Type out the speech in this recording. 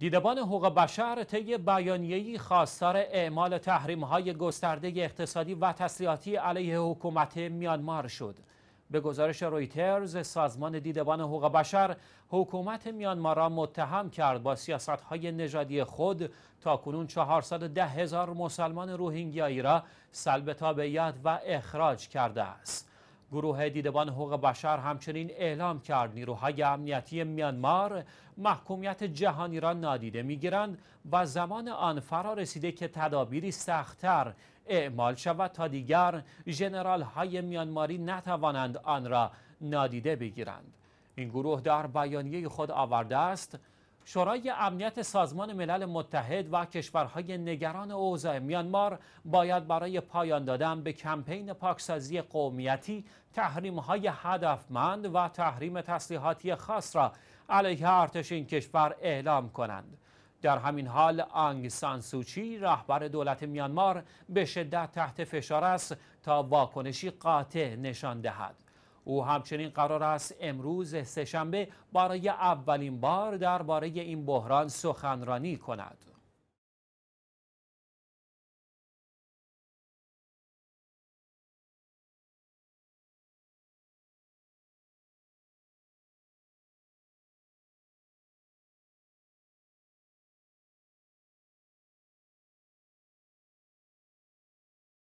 دیدبان حقوق بشر طی بیانیه‌ای خواستار اعمال تحریم‌های گسترده اقتصادی و تسلیحاتی علیه حکومت میانمار شد. به گزارش رویترز سازمان دیدبان حقوق بشر حکومت میانمار را متهم کرد با سیاست‌های نژادی خود تا کنون 410 هزار مسلمان روهینگیایی را سلب تابعیت و اخراج کرده است. گروه دیدبان حقوق بشر همچنین اعلام کرد نیروهای امنیتی میانمار محکومیت جهانی را نادیده میگیرند و زمان آن فرا رسیده که تدابیری سختتر اعمال شود تا دیگر جنرال های میانماری نتوانند آن را نادیده بگیرند این گروه در بیانیه خود آورده است شورای امنیت سازمان ملل متحد و کشورهای نگران اوضاع میانمار باید برای پایان دادن به کمپین پاکسازی قومیتی تحریم‌های هدفمند و تحریم تسلیحاتی خاص را علیه ارتش این کشور اعلام کنند. در همین حال آنگ سان سوچی رهبر دولت میانمار به شدت تحت فشار است تا واکنشی قاطع نشان دهد. او همچنین قرار است امروز سهشنبه برای اولین بار درباره این بحران سخنرانی کند